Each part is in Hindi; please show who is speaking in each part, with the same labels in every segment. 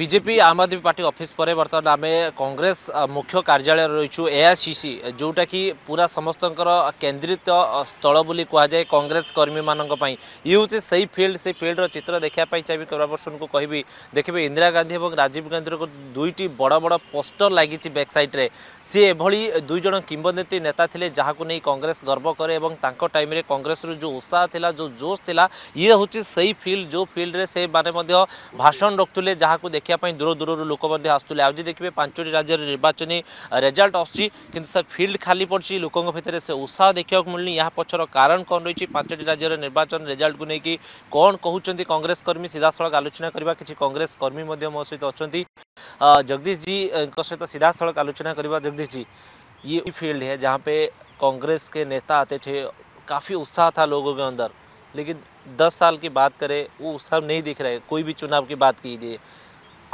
Speaker 1: BJP Aam Aadmi party office পরে বর্তমানে আমি কংগ্রেস মুখ্য কার্যালয় রয়েছু এআইসিসি যেটা কি পুরা সমস্ত কেন্দ্রিত স্থল বলে কুহযায় কংগ্রেস কর্মী মানি ইয়ে হচ্ছে সেই ফিল্ড সেই ফিল্ডর চিত্র দেখা চাইবি কলাবর্ষণ কহবি দেখবে ইন্দিরা গান্ধী এবং রাজীব গান্ধীর দুইটি বড় বড় পোস্টর লাগিছে ব্যাকসাইড্রে সি এভাবে দুইজন কিংবদন্তী নেতা লে যা কংগ্রেস গর্ব করে এবং তাঁর টাইমে কংগ্রেসর যে উৎসাহ লা যে জোশ লা ইয়ে হচ্ছে সেই ফিল্ড যে ফিল্ডে সে মানে ভাষণ রক্ষুলে যা দেখ देखापी दूर दूर लोक आसते आज देखिए पांचटी राज्य निर्वाचन रेजल्ट आसू से फिल्ड खाली पड़ी लोकों भितर से उत्साह देखा मिलनी यहाँ पक्षर कारण कौन रही पांचटी राज्य निर्वाचन रेजल्ट को लेकिन कौन कहते कंग्रेस कर्मी सीधा सड़क आलोचना करवा किसी कंग्रेस कर्मी मो सहित अच्छा जगदीश जी सहित सीधा सड़क आलोचना करवा जगदीश जी ये फिल्ड है जहाँ पे कांग्रेस के नेता आते थे काफ़ी उत्साह था लोगों के अंदर लेकिन दस साल की बात करें वो उत्साह नहीं दिख रहे कोई भी चुनाव की बात की कीजिए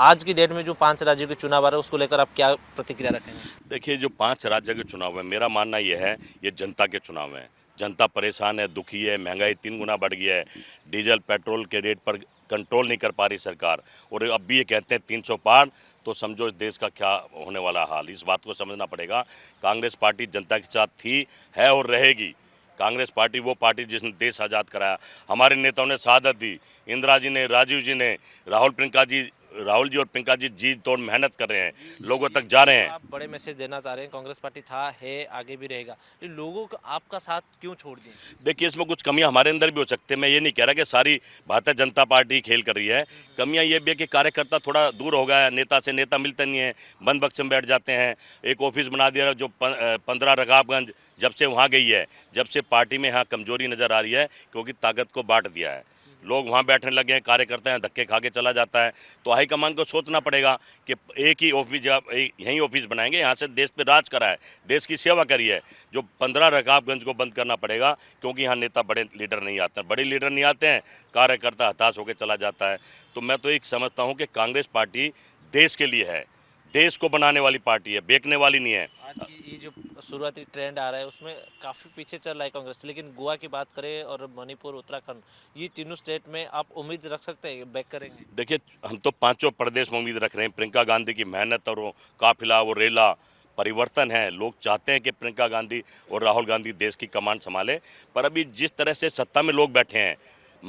Speaker 2: आज की डेट में जो पांच राज्यों के चुनाव आ रहे हैं उसको लेकर आप क्या प्रतिक्रिया रखेंगे देखिए जो पांच राज्य के चुनाव है मेरा मानना यह है ये जनता के चुनाव हैं जनता परेशान है दुखी है महंगाई तीन गुना बढ़ गया है डीजल पेट्रोल के रेट पर कंट्रोल नहीं कर पा रही सरकार और अब भी ये कहते हैं तीन सौ पार तो समझो इस देश का क्या होने वाला हाल इस बात को समझना पड़ेगा कांग्रेस पार्टी जनता के साथ थी है और रहेगी कांग्रेस पार्टी वो पार्टी जिसने देश आज़ाद कराया हमारे नेताओं ने शहादत दी इंदिरा जी ने राजीव जी ने राहुल प्रियंका जी राहुल जी और पिंका जी जी तोड़ मेहनत कर रहे हैं लोगों तक जा रहे हैं आप
Speaker 1: बड़े मैसेज देना चाह रहे हैं कांग्रेस पार्टी था है आगे भी रहेगा लोगों का आपका साथ क्यों छोड़ दिया
Speaker 2: देखिए इसमें कुछ कमियाँ हमारे अंदर भी हो सकती है मैं ये नहीं कह रहा कि सारी भारतीय जनता पार्टी खेल कर रही है कमियाँ ये भी है कि कार्यकर्ता थोड़ा दूर हो गया है नेता से नेता मिलते नहीं है बंद बक्से में बैठ जाते हैं एक ऑफिस बना दिया जो पंद्रह रकाबगंज जब से वहाँ गई है जब से पार्टी में यहाँ कमजोरी नज़र आ रही है क्योंकि ताकत को बांट दिया है लोग वहाँ बैठने लगे हैं कार्यकर्ता हैं धक्के खा के चला जाता है तो हाईकमान को सोचना पड़ेगा कि एक ही ऑफिस यहीं ऑफिस बनाएंगे यहाँ से देश पर राज करा है देश की सेवा करी है जो पंद्रह रकाबगंज को बंद करना पड़ेगा क्योंकि यहाँ नेता बड़े लीडर नहीं आते हैं बड़े लीडर नहीं आते हैं कार्यकर्ता हताश होकर चला जाता है तो मैं तो एक समझता हूँ कि कांग्रेस पार्टी देश के लिए है देश को बनाने वाली पार्टी है बेचने वाली नहीं है
Speaker 1: ये जो शुरुआती ट्रेंड आ रहा है उसमें काफ़ी पीछे चल रहा है कांग्रेस लेकिन गोवा की बात करें और मणिपुर उत्तराखंड ये तीनों स्टेट में आप उम्मीद रख सकते हैं बैक करेंगे
Speaker 2: देखिए हम तो पाँचों प्रदेश में उम्मीद रख रहे हैं प्रियंका गांधी की मेहनत और वो काफिला वो रेला परिवर्तन है लोग चाहते हैं कि प्रियंका गांधी और राहुल गांधी देश की कमान संभाले पर अभी जिस तरह से सत्ता में लोग बैठे हैं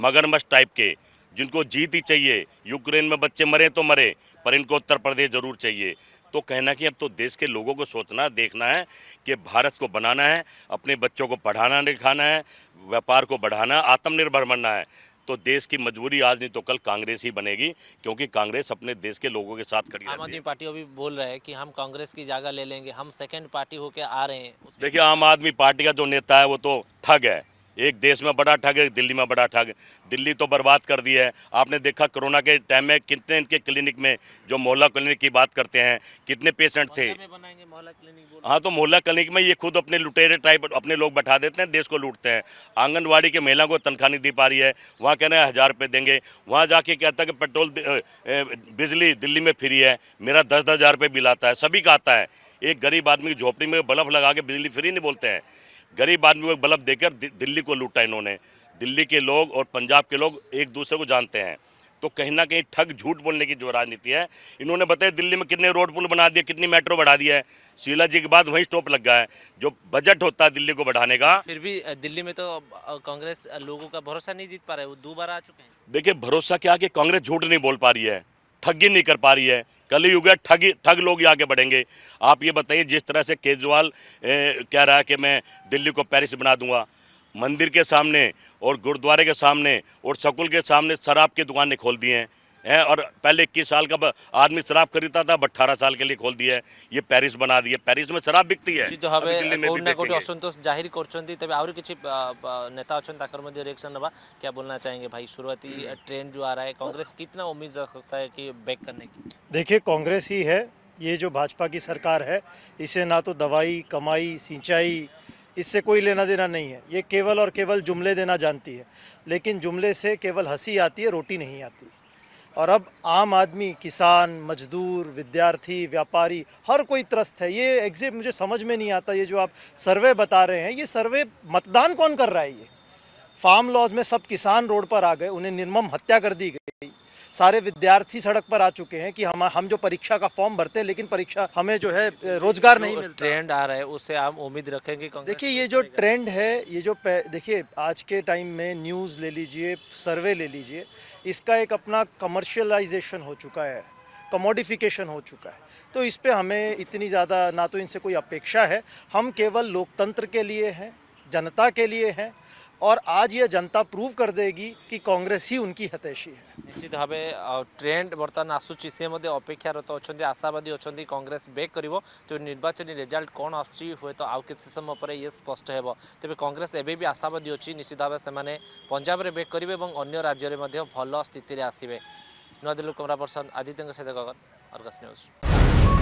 Speaker 2: मगरमच्छ टाइप के जिनको जीत ही चाहिए यूक्रेन में बच्चे मरे तो मरे पर इनको उत्तर प्रदेश जरूर चाहिए तो कहना कि अब तो देश के लोगों को सोचना देखना है कि भारत को बनाना है अपने बच्चों को पढ़ाना लिखाना है व्यापार को बढ़ाना आत्मनिर्भर बनना है तो देश की मजबूरी आज नहीं तो कल कांग्रेस ही बनेगी क्योंकि कांग्रेस अपने देश के लोगों के साथ खड़ी आम आदमी
Speaker 1: पार्टी अभी बोल रहे हैं कि हम कांग्रेस की जगह ले लेंगे हम सेकंड पार्टी होके आ रहे हैं
Speaker 2: देखिए आम आदमी पार्टी का जो नेता है वो तो ठग है एक देश में बड़ा ठग एक दिल्ली में बड़ा ठग दिल्ली तो बर्बाद कर दी है आपने देखा कोरोना के टाइम में कितने इनके क्लिनिक में जो मोहल्ला क्लिनिक की बात करते हैं कितने पेशेंट थे हाँ तो मोहल्ला क्लिनिक में ये खुद अपने लुटेरे टाइप अपने लोग बैठा देते हैं देश को लूटते हैं आंगनबाड़ी के महिला को तनख्वाह नहीं दे पा रही है वहाँ कह रहे हैं हज़ार रुपये देंगे वहाँ जाके कहता है कि पेट्रोल बिजली दिल्ली में फ्री है मेरा दस दस हज़ार रुपये बिल आता है सभी का आता है एक गरीब आदमी की झोपड़ी में बल्फ लगा के बिजली फ्री नहीं बोलते हैं गरीब आदमी को एक बल्ब देकर दिल्ली को लूटा इन्होंने दिल्ली के लोग और पंजाब के लोग एक दूसरे को जानते हैं तो कहीं ना कहीं ठग झूठ बोलने की जो राजनीति है इन्होंने बताया दिल्ली में कितने रोड पुल बना दिए कितनी मेट्रो बढ़ा दिया है शीला जी के बाद वहीं स्टॉप लग गया है जो बजट होता है दिल्ली को बढ़ाने का
Speaker 1: फिर भी दिल्ली में तो कांग्रेस लोगों का भरोसा नहीं जीत पा रहा है वो दो बार आ चुके हैं
Speaker 2: देखिए भरोसा क्या कि कांग्रेस झूठ नहीं बोल पा रही है ठगी नहीं कर पा रही है कल युग है ठगी ठग लोग ही आगे बढ़ेंगे आप ये बताइए जिस तरह से केजरीवाल कह रहा है कि मैं दिल्ली को पेरिस बना दूंगा मंदिर के सामने और गुरुद्वारे के सामने और शकुल के सामने शराब की दुकानें खोल दी हैं है और पहले इक्कीस साल का आदमी शराब खरीदता था अब अट्ठारह साल के लिए खोल दिया है ये पेरिस बना दिया पेरिस में शराब बिकती है जी तो हमें कोई
Speaker 1: असंतोष जाहिर करछंती नेता अच्छा रिएक्शन ना क्या बोलना चाहेंगे भाई शुरुआती ट्रेन जो आ रहा है कांग्रेस कितना उम्मीद रख सकता है कि बैक करने की
Speaker 3: देखिए कांग्रेस ही है ये जो भाजपा की सरकार है इसे ना तो दवाई कमाई सिंचाई इससे कोई लेना देना नहीं है ये केवल और केवल जुमले देना जानती है लेकिन जुमले से केवल हंसी आती है रोटी नहीं आती और अब आम आदमी किसान मजदूर विद्यार्थी व्यापारी हर कोई त्रस्त है ये एग्जिट मुझे समझ में नहीं आता ये जो आप सर्वे बता रहे हैं ये सर्वे मतदान कौन कर रहा है ये फार्म लॉज में सब किसान रोड पर आ गए उन्हें निर्मम हत्या कर दी गई सारे विद्यार्थी सड़क पर आ चुके हैं कि हम हम जो परीक्षा का फॉर्म भरते हैं लेकिन परीक्षा हमें जो है रोजगार नहीं मिलता
Speaker 1: ट्रेंड आ रहा है उससे आप उम्मीद रखेंगे देखिए ये
Speaker 3: जो ट्रेंड है ये जो देखिए आज के टाइम में न्यूज़ ले लीजिए सर्वे ले लीजिए इसका एक अपना कमर्शलाइजेशन हो चुका है कमोडिफिकेशन हो चुका है तो इस पर हमें इतनी ज़्यादा ना तो इनसे कोई अपेक्षा है हम केवल लोकतंत्र के लिए हैं जनता के लिए हैं और आज ये जनता प्रूव कर देगी कि कांग्रेस ही उनकी हतैषी है
Speaker 1: निश्चित भाव ट्रेंड बर्तमान आसूची मैं अपेक्षारत अच्छा आशावादी अच्छा कांग्रेस बेक कर तो निर्वाचन रेजल्ट कौन आए तो आउ किसी समय पर ये स्पष्ट हो तेज कंग्रेस एवं आशावादी अच्छी निश्चित भाव से पंजाब में बेक करेंगे और अगर राज्य में भल स्थित आसवे दिल्ली कैमेरा पर्सन आदित्य सहित गगन अर्गस न्यूज